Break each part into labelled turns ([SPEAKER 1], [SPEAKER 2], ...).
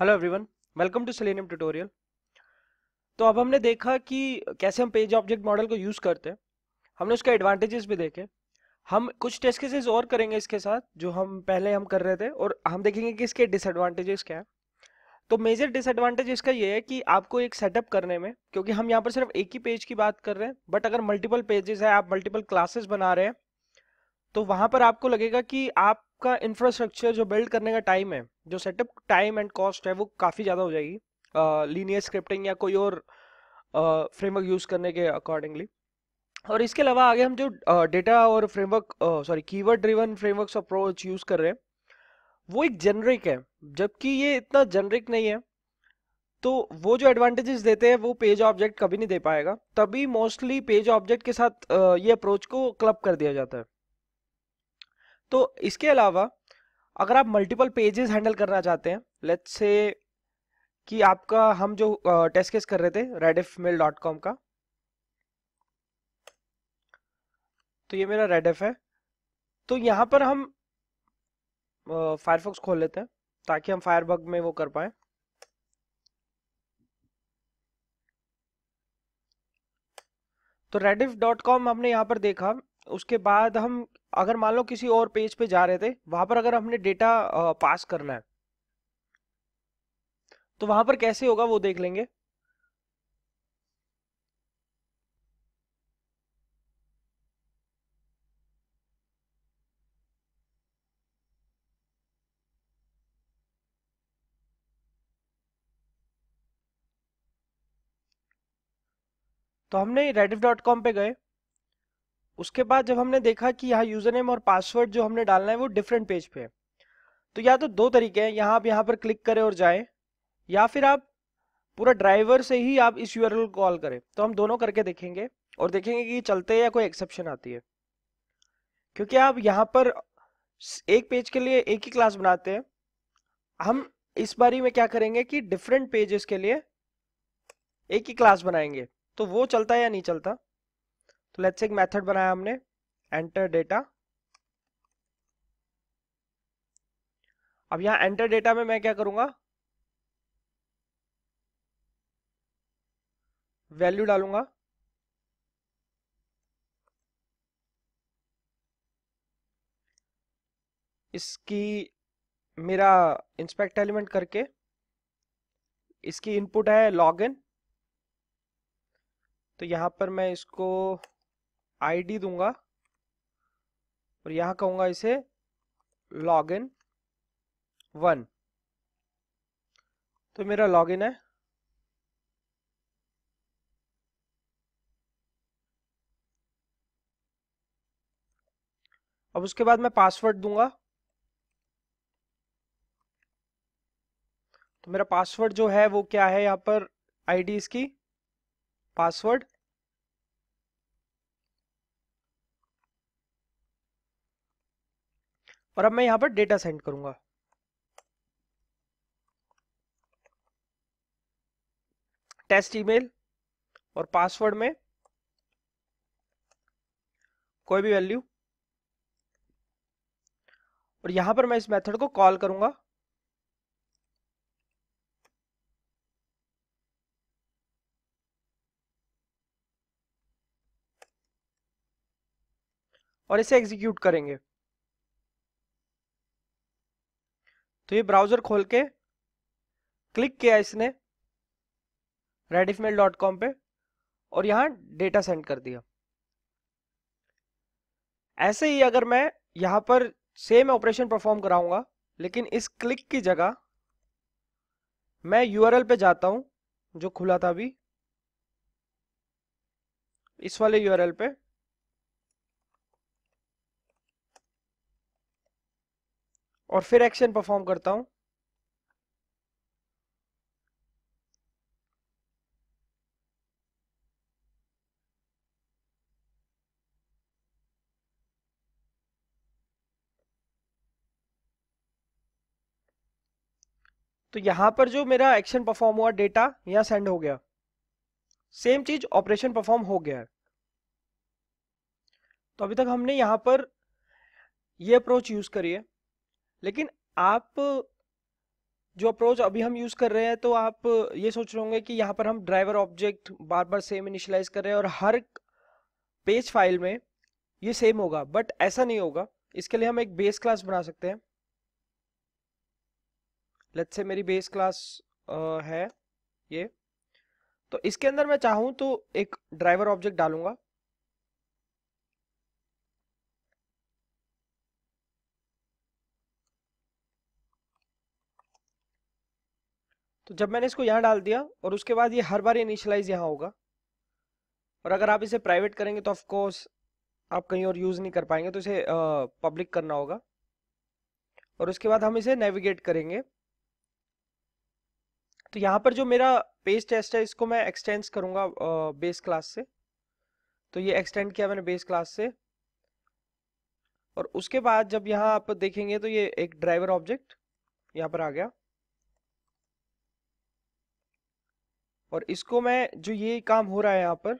[SPEAKER 1] hello everyone welcome to Selenium tutorial तो अब हमने देखा कि कैसे हम पेज ऑब्जेक्ट मॉडल को यूज़ करते हैं हमने उसके एडवांटेजेस भी देखे हम कुछ टेस्ट केसेस और करेंगे इसके साथ जो हम पहले हम कर रहे थे और हम देखेंगे कि इसके डिसएडवांटेजेस क्या है तो मेजर डिसएडवांटेज इसका ये है कि आपको एक सेटअप करने में क्योंकि हम यहाँ पर सिर्फ एक ही पेज की बात कर रहे हैं बट अगर मल्टीपल पेजेस है आप मल्टीपल क्लासेस बना रहे हैं तो वहाँ पर आपको लगेगा कि आप आपका इंफ्रास्ट्रक्चर जो बिल्ड करने का टाइम है जो सेटअप टाइम एंड कॉस्ट है वो काफ़ी ज़्यादा हो जाएगी लीनियर uh, स्क्रिप्टिंग या कोई और फ्रेमवर्क uh, यूज़ करने के अकॉर्डिंगली और इसके अलावा आगे हम जो डेटा uh, और framework sorry keyword driven framework approach use कर रहे हैं वो एक जेनरिक है जबकि ये इतना जेनरिक नहीं है तो वो जो एडवांटेजेस देते हैं वो पेज ऑब्जेक्ट कभी नहीं दे पाएगा तभी मोस्टली पेज ऑब्जेक्ट के साथ ये अप्रोच को क्लब कर दिया जाता है तो इसके अलावा अगर आप मल्टीपल पेजेस हैंडल करना चाहते हैं लेट्स से कि आपका हम जो टेस्ट केस कर रहे थे रेडिफ मेल डॉट कॉम का तो ये मेरा रेडिफ है तो यहां पर हम फायरफॉक्स खोल लेते हैं ताकि हम फायरबग में वो कर पाए तो रेडिफ डॉट कॉम हमने यहां पर देखा उसके बाद हम अगर मान लो किसी और पेज पे जा रहे थे वहां पर अगर हमने डेटा पास करना है तो वहां पर कैसे होगा वो देख लेंगे तो हमने रेडिफ डॉट कॉम पे गए उसके बाद जब हमने देखा कि यहाँ यूजर नेम और पासवर्ड जो हमने डालना है वो डिफरेंट पेज पे है तो या तो दो तरीके हैं यहाँ आप यहाँ पर क्लिक करें और जाएं या फिर आप पूरा ड्राइवर से ही आप इस यूर को कॉल करें तो हम दोनों करके देखेंगे और देखेंगे कि चलते या कोई एक्सेप्शन आती है क्योंकि आप यहाँ पर एक पेज के लिए एक ही क्लास बनाते हैं हम इस बारी में क्या करेंगे कि डिफरेंट पेजेस के लिए एक ही क्लास बनाएंगे तो वो चलता है या नहीं चलता तो लेट्स एक मेथड बनाया हमने एंटर डेटा अब यहां एंटर डेटा में मैं क्या करूंगा वैल्यू डालूंगा इसकी मेरा इंस्पेक्ट एलिमेंट करके इसकी इनपुट है लॉग इन तो यहां पर मैं इसको आईडी दूंगा और यहां कहूंगा इसे लॉग इन वन तो मेरा लॉग इन है अब उसके बाद मैं पासवर्ड दूंगा तो मेरा पासवर्ड जो है वो क्या है यहां पर आईडी इसकी पासवर्ड और अब मैं यहाँ पर डेटा सेंड करूँगा टेस्ट ईमेल और पासवर्ड में कोई भी वैल्यू और यहां पर मैं इस मेथड को कॉल करूंगा और इसे एग्जीक्यूट करेंगे तो ये ब्राउजर खोल के क्लिक किया इसने रेडिफमेल डॉट कॉम पे और यहां डेटा सेंड कर दिया ऐसे ही अगर मैं यहाँ पर सेम ऑपरेशन परफॉर्म कराऊंगा लेकिन इस क्लिक की जगह मैं यूआरएल पे जाता हूँ जो खुला था अभी इस वाले यूआरएल पे और फिर एक्शन परफॉर्म करता हूं तो यहां पर जो मेरा एक्शन परफॉर्म हुआ डेटा यहां सेंड हो गया सेम चीज ऑपरेशन परफॉर्म हो गया है तो अभी तक हमने यहां पर ये अप्रोच यूज करी है लेकिन आप जो अप्रोच अभी हम यूज़ कर रहे हैं तो आप ये सोच रहे होंगे कि यहाँ पर हम ड्राइवर ऑब्जेक्ट बार बार सेम इनिशलाइज कर रहे हैं और हर पेज फाइल में ये सेम होगा बट ऐसा नहीं होगा इसके लिए हम एक बेस क्लास बना सकते हैं लेट्स से मेरी बेस क्लास है ये तो इसके अंदर मैं चाहूँ तो एक ड्राइवर ऑब्जेक्ट डालूंगा तो जब मैंने इसको यहाँ डाल दिया और उसके बाद ये हर बार इनिशलाइज यहाँ होगा और अगर आप इसे प्राइवेट करेंगे तो ऑफकोर्स आप कहीं और यूज़ नहीं कर पाएंगे तो इसे पब्लिक करना होगा और उसके बाद हम इसे नेविगेट करेंगे तो यहाँ पर जो मेरा पेज टेस्ट है इसको मैं एक्सटेंड करूँगा बेस क्लास से तो ये एक्सटेंड किया मैंने बेस क्लास से और उसके बाद जब यहाँ आप देखेंगे तो ये एक ड्राइवर ऑब्जेक्ट यहाँ पर आ गया और इसको मैं जो ये काम हो रहा है यहाँ पर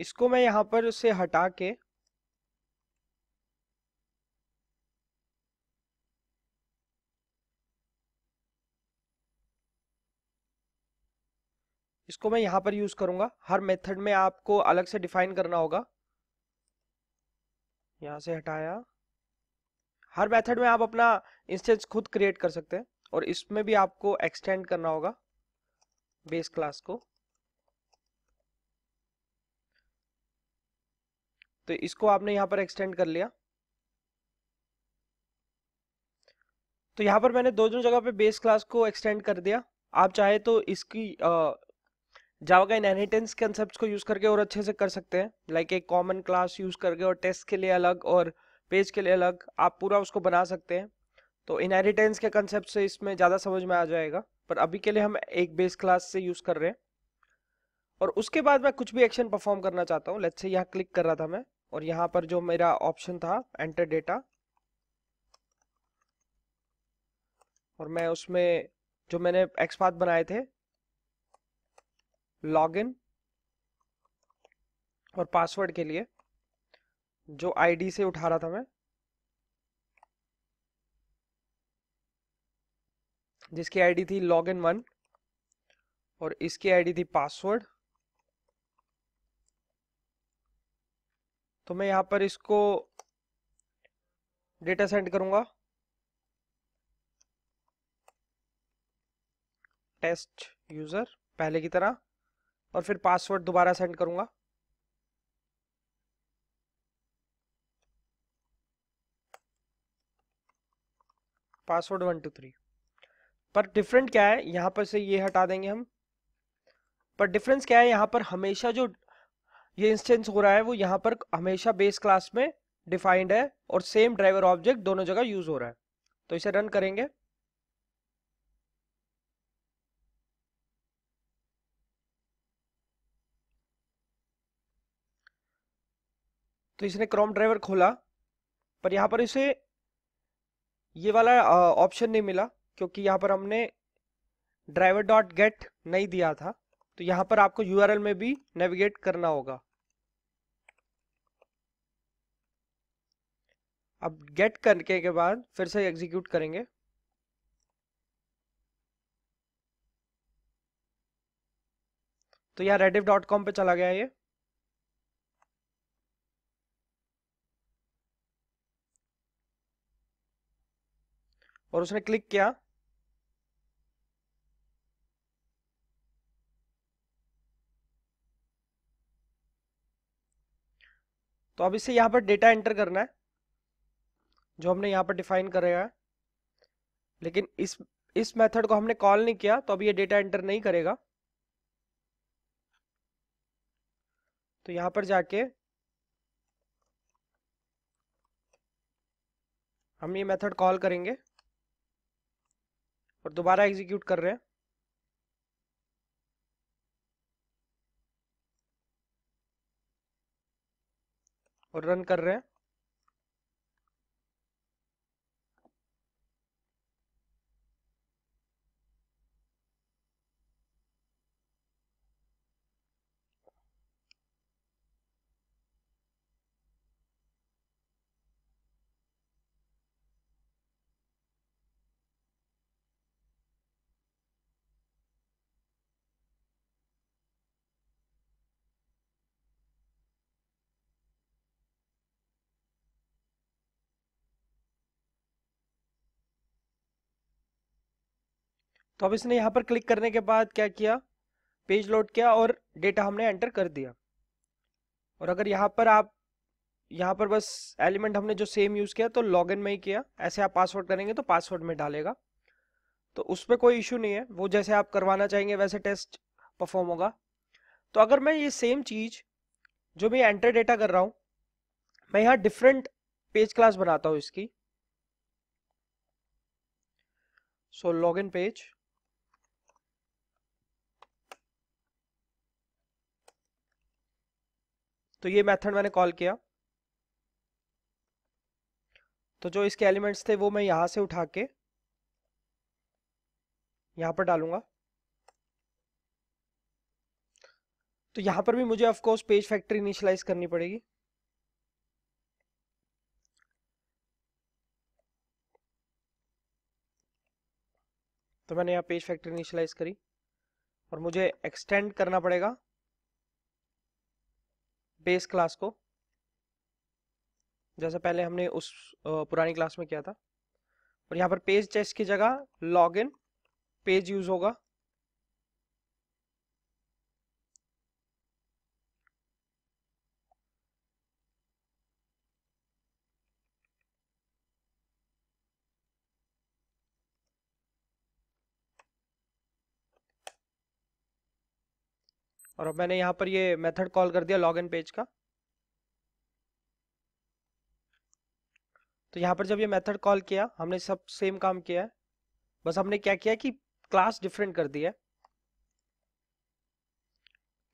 [SPEAKER 1] इसको मैं यहाँ पर से हटा के इसको मैं यहाँ पर यूज करूंगा हर मेथड में आपको अलग से डिफाइन करना होगा यहाँ से हटाया हर मेथड में आप अपना इंस्टेंस खुद क्रिएट कर सकते हैं और इसमें भी आपको एक्सटेंड करना होगा बेस क्लास को तो इसको आपने यहां पर एक्सटेंड कर लिया तो यहां पर मैंने दोनों जगह पे बेस क्लास को एक्सटेंड कर दिया आप चाहे तो इसकी जावा का इनहेरिटेंस कंसेप्ट को यूज करके और अच्छे से कर सकते हैं लाइक एक कॉमन क्लास यूज करके और टेस्ट के लिए अलग और पेज के लिए अलग आप पूरा उसको बना सकते हैं तो इनहेरिटेंस के कंसेप्ट से इसमें ज़्यादा समझ में आ जाएगा पर अभी के लिए हम एक बेस क्लास से यूज कर रहे हैं और उसके बाद मैं कुछ भी एक्शन परफॉर्म करना चाहता हूँ लेट्स से यहाँ क्लिक कर रहा था मैं और यहाँ पर जो मेरा ऑप्शन था एंटर डेटा और मैं उसमें जो मैंने एक्सपात बनाए थे लॉगिन और पासवर्ड के लिए जो आईडी से उठा रहा था मैं जिसकी आईडी थी लॉग इन वन और इसकी आईडी थी पासवर्ड तो मैं यहां पर इसको डेटा सेंड करूंगा टेस्ट यूज़र पहले की तरह और फिर पासवर्ड दोबारा सेंड करूंगा पासवर्ड वन टू थ्री पर डिफरेंट क्या है यहाँ पर से ये हटा देंगे हम पर डिफरेंस क्या है यहाँ पर हमेशा जो ये इंस्टेंस हो रहा है वो यहाँ पर हमेशा बेस क्लास में डिफाइंड है और सेम ड्राइवर ऑब्जेक्ट दोनों जगह यूज हो रहा है तो इसे रन करेंगे तो इसने क्रोम ड्राइवर खोला पर यहां पर इसे ये वाला ऑप्शन नहीं मिला क्योंकि यहाँ पर हमने ड्राइवर डॉट गेट नहीं दिया था तो यहाँ पर आपको यू में भी नेविगेट करना होगा अब गेट करने के बाद फिर से एग्जीक्यूट करेंगे तो यहाँ रेडिव डॉट कॉम पर चला गया ये और उसने क्लिक किया तो अब इसे यहाँ पर डेटा एंटर करना है जो हमने यहाँ पर डिफाइन करेगा लेकिन इस इस मेथड को हमने कॉल नहीं किया तो अब ये डेटा एंटर नहीं करेगा तो यहां पर जाके हम ये मेथड कॉल करेंगे और दोबारा एग्जीक्यूट कर रहे हैं और रन कर रहे हैं तो अब इसने यहाँ पर क्लिक करने के बाद क्या किया पेज लोड किया और डेटा हमने एंटर कर दिया और अगर यहाँ पर आप यहाँ पर बस एलिमेंट हमने जो सेम यूज़ किया तो लॉगिन में ही किया ऐसे आप पासवर्ड करेंगे तो पासवर्ड में डालेगा तो उस पर कोई इशू नहीं है वो जैसे आप करवाना चाहेंगे वैसे टेस्ट परफॉर्म होगा तो अगर मैं ये सेम चीज़ जो मैं एंटर डेटा कर रहा हूँ मैं यहाँ डिफरेंट पेज क्लास बनाता हूँ इसकी सो इन पेज तो ये मेथड मैंने कॉल किया तो जो इसके एलिमेंट्स थे वो मैं यहाँ से उठा के यहां पर डालूंगा तो यहाँ पर भी मुझे ऑफकोर्स पेज फैक्ट्री इनिशियलाइज करनी पड़ेगी तो मैंने यहाँ पेज फैक्ट्री इनिशियलाइज करी और मुझे एक्सटेंड करना पड़ेगा बेस क्लास को जैसे पहले हमने उस पुरानी क्लास में किया था और यहाँ पर पेज चेस की जगह लॉग इन पेज यूज होगा और मैंने यहाँ पर ये मेथड कॉल कर दिया लॉगिन पेज का तो यहाँ पर जब ये मेथड कॉल किया हमने सब सेम काम किया है बस हमने क्या किया कि क्लास डिफरेंट कर दिया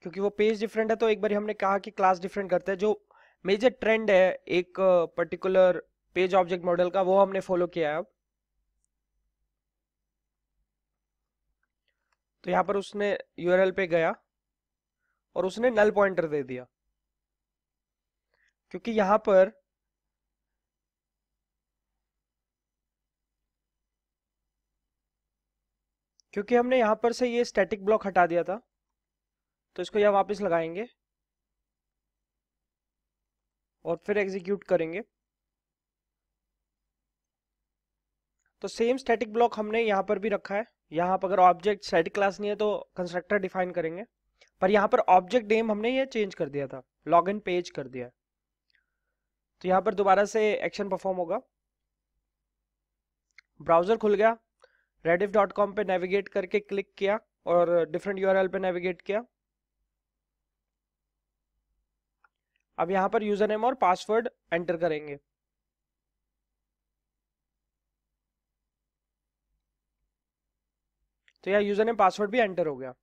[SPEAKER 1] क्योंकि वो पेज डिफरेंट है तो एक बार हमने कहा कि क्लास डिफरेंट करते हैं जो मेजर ट्रेंड है एक पर्टिकुलर पेज ऑब्जेक्ट मॉडल का वो हमने फॉलो किया है अब तो यहाँ पर उसने यूआरएल पे गया और उसने नल पॉइंटर दे दिया क्योंकि यहां पर क्योंकि हमने यहां पर से ये स्टैटिक ब्लॉक हटा दिया था तो इसको यह वापस लगाएंगे और फिर एग्जीक्यूट करेंगे तो सेम स्टैटिक ब्लॉक हमने यहां पर भी रखा है यहां पर अगर ऑब्जेक्ट स्टैटिक क्लास नहीं है तो कंस्ट्रक्टर डिफाइन करेंगे पर यहाँ पर ऑब्जेक्ट नेम हमने ये चेंज कर दिया था लॉग इन पेज कर दिया तो यहाँ पर दोबारा से एक्शन परफॉर्म होगा ब्राउजर खुल गया रेडिफ डॉट कॉम पर नेविगेट करके क्लिक किया और डिफरेंट यू पे नेविगेट किया अब यहाँ पर यूजर नेम और पासवर्ड एंटर करेंगे तो यहाँ यूजर नेम पासवर्ड भी एंटर हो गया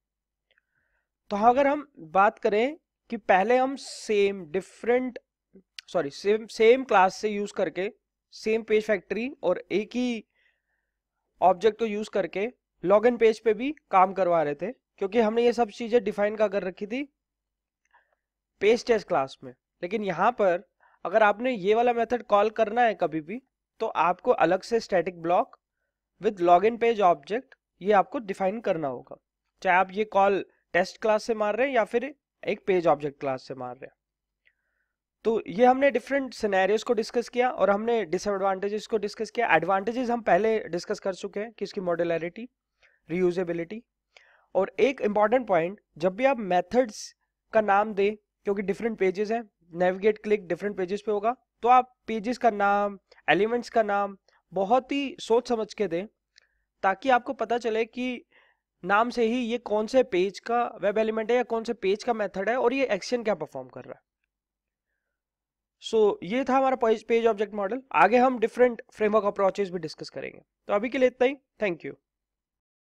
[SPEAKER 1] तो हाँ अगर हम बात करें कि पहले हम same different sorry same same class से यूज करके सेम पेज फैक्ट्री और एक ही ऑब्जेक्ट को यूज करके लॉग इन पेज पे भी काम करवा रहे थे क्योंकि हमने ये सब चीजें डिफाइन का कर रखी थी पेज टेस्ट क्लास में लेकिन यहाँ पर अगर आपने ये वाला मेथड कॉल करना है कभी भी तो आपको अलग से static block with log in page object ये आपको डिफाइन करना होगा चाहे आप ये कॉल टेस्ट क्लास से मार रहे हैं या फिर एक पेज ऑब्जेक्ट क्लास से मार रहे हैं तो ये हमने डिफरेंट सिनेरियोज को डिस्कस किया और हमने डिसएडवांटेजेस को डिस्कस किया एडवांटेजेस हम पहले डिस्कस कर चुके हैं कि इसकी मॉडुलरिटी रीयूजेबिलिटी और एक इम्पॉर्टेंट पॉइंट जब भी आप मेथड्स का नाम दें क्योंकि डिफरेंट पेजेस हैं नेविगेट क्लिक डिफरेंट पेजेस पे होगा तो आप पेजेस का नाम एलिमेंट्स का नाम बहुत ही सोच समझ के दें ताकि आपको पता चले कि नाम से ही ये कौन से पेज का वेब एलिमेंट है या कौन से पेज का मेथड है और ये एक्शन क्या परफॉर्म कर रहा है सो so, ये था हमारा पेज ऑब्जेक्ट मॉडल आगे हम डिफरेंट फ्रेमवर्क अप्रोचेज भी डिस्कस करेंगे तो अभी के लिए इतना ही थैंक यू